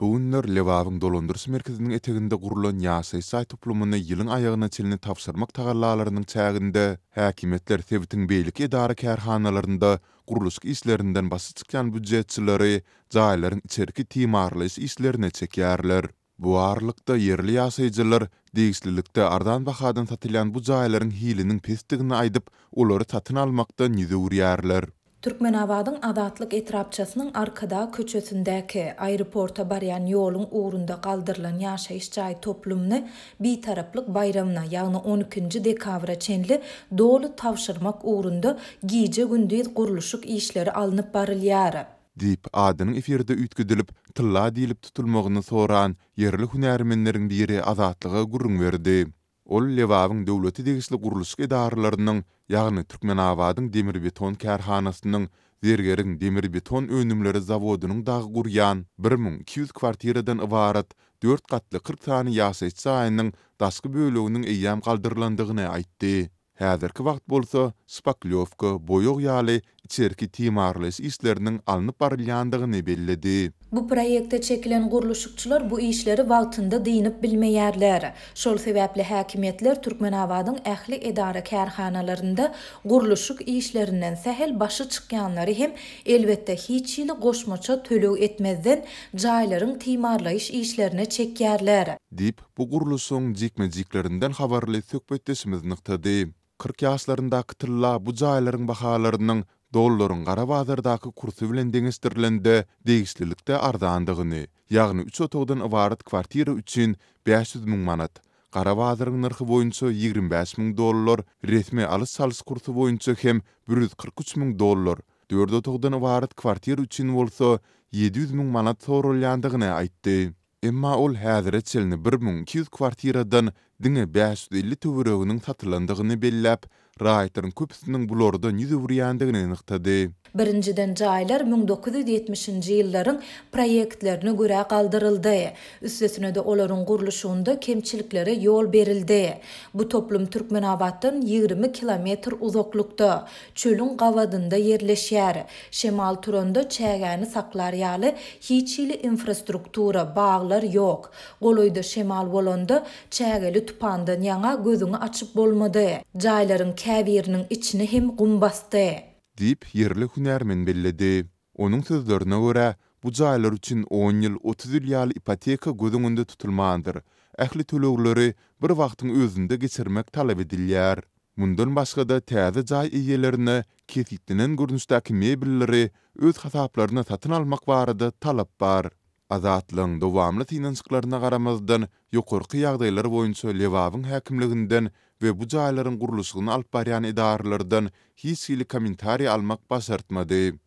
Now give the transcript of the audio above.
Bugünler Levavın Dolondurus Merkezinin etegindä gurulan ýa-saý toplumuna toplumyny aýagyna çelini tapşyrmak tagallalarynyň çägindä häkimetler täwitiň beýlik edara kärhanalarynda gurulus işlerinden basy çykýan büdjetçileri jaýlaryň içerki timarlys işlerine çekýärler. Bu arlykda yerli ýa-saýjylar ardan bahadan satylan bu jaýlaryň hiliniň pestigini aýdyp, tatın tatyn almakda nizewriýärler. Türkmenabadyň azatlyk etrapçasynyň arkada köçesindäki aeroporta barýan ýolun ugrunda galdyrylan ýaşaýyş çaý toplumyny bi bayramyna, ýagny 12-nji dekabra çenli dolu tawşyrmak ugrunda giýje gündüz guruluşyk işleri alınıp barylýar. Dip adynyň efirde üýtgedilip, tilla diýilip tutulmagyny soran yerli hünärmenleriň biri azatlyga gurrun berdi. ol lewabyň döwleti degişli gurulyşyk edarlarynyň, ýagny Türkmenawadyň demir beton karhanasynyň Dergerin demir beton önümleri zavodunun dağı gurian, 1200 kvartiradan ıvarat, 4 katlı 40 tane yasayçı ayının daskı bölüğünün eyyam kaldırlandığını aytti. Häzirki wagt bolsa, Spaklyovka boyoq ýaly içerki timarlys işleriniň alınıp barylandygyny bellidi. Bu proýekte çekilen gurluşçylar bu işleri wagtynda diýinip bilmeýärler. Şol sebäpli häkimetler Türkmenawadyň ähli edara kärhanalarynda gurluşyk işlerinden sähel başy çykýanlary hem elbetde hiç ýyly goşmaça töleg etmezden jaýlaryň timarlaýyş işlerine çekýärler. Dip bu gurluşyň jikme jiklerinden habarly sökbetdesimiz nykdy. 40 ýaşlaryndan kitirlä bu jaýlaryň bahalarynyň dollaryň gara wazirdäki kursy bilen deňizdirlende degislikde ardandygyny, ýagny 3 otagdan ibaret kwartira üçin 500 000 manat, gara wazirdäki narhy 25 000 dollar, resmi alys-salys kursy boýunça hem 143 000 dollar, 4 otagdan ibaret kwartira üçin bolsa 700 000 manat töwrelýändigini aytti. Emma ol häzir etselni 1200 kwartiradan dine 550 töwereginiň satylandygyny belläp, Raýtyryň köpüsiniň bu lorda ýüzü wuryandygyny ýanykdady. Birinciden caylar 1970-nji ýyllaryň proýektlerini görä galdyryldy. Üstesine de olaryň gurluşynda kemçiliklere ýol berildi. Bu toplum Türkmenabatdan 20 kilometr uzaklykda, çölün gawadynda ýerleşýär. Şemal turunda çägäni saklar ýaly hiç ýyly infrastruktura, baglar ýok. Goloýda şemal bolanda çägeli tutpandan yana gözünü açıp bolmadı. Cayların kəvirinin içini hem qum bastı. Dip yerli hünermin bellidi. Onun sözlerine göre bu caylar üçin 10 yıl 30 yıl yal ipoteka gözünündü tutulmandır. Ähli tölüğleri bir vaqtın özünde geçirmek talep edilyar. Mundan başqa da täze jay iýelerini kesitdinen görnüşdäki mebelleri öz hasaplaryna satın almak barada talap bar. azatlygyň dowamly tinançlaryna garamazdan ýokurky ýagdaýlar boýunça levavin häkimliginden we bu jaýlaryň gurulmasyny alyp barýan edarlardan hiç almak başartmady.